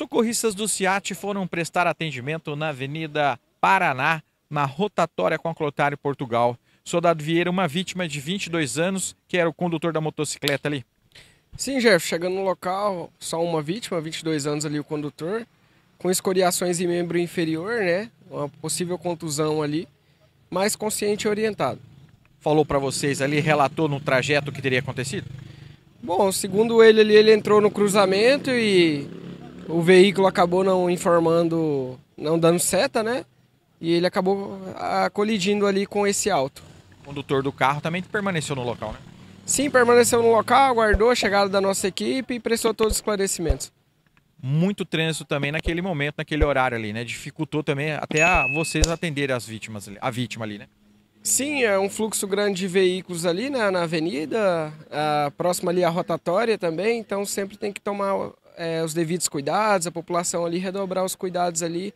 Socorristas do CIAT foram prestar atendimento na Avenida Paraná, na rotatória com a Clotário Portugal. Soldado Vieira, uma vítima de 22 anos, que era o condutor da motocicleta ali. Sim, Jeff, chegando no local, só uma vítima, 22 anos ali o condutor, com escoriações em membro inferior, né? Uma possível contusão ali, mas consciente e orientado. Falou para vocês ali, relatou no trajeto o que teria acontecido? Bom, segundo ele ali, ele entrou no cruzamento e o veículo acabou não informando, não dando seta, né? E ele acabou ah, colidindo ali com esse alto. O condutor do carro também permaneceu no local, né? Sim, permaneceu no local, aguardou a chegada da nossa equipe e prestou todos os esclarecimentos. Muito trânsito também naquele momento, naquele horário ali, né? Dificultou também até a, vocês atenderem as vítimas, a vítima ali, né? Sim, é um fluxo grande de veículos ali né, na avenida, ah, próximo próxima ali à rotatória também, então sempre tem que tomar é, os devidos cuidados, a população ali redobrar os cuidados ali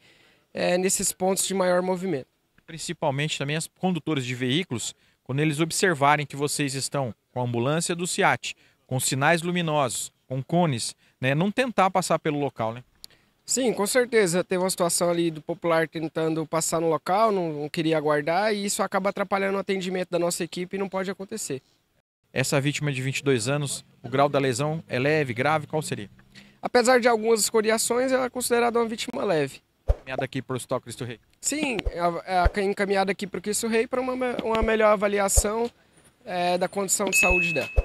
é, nesses pontos de maior movimento. Principalmente também as condutores de veículos, quando eles observarem que vocês estão com a ambulância do SIAT, com sinais luminosos, com cones, né, não tentar passar pelo local, né? Sim, com certeza. Teve uma situação ali do popular tentando passar no local, não, não queria aguardar, e isso acaba atrapalhando o atendimento da nossa equipe e não pode acontecer. Essa vítima de 22 anos, o grau da lesão é leve, grave, qual seria? Apesar de algumas escoriações, ela é considerada uma vítima leve. Encaminhada aqui para o Hospital Cristo Rei? Sim, é, é encaminhada aqui para o Cristo Rei para uma, uma melhor avaliação é, da condição de saúde dela.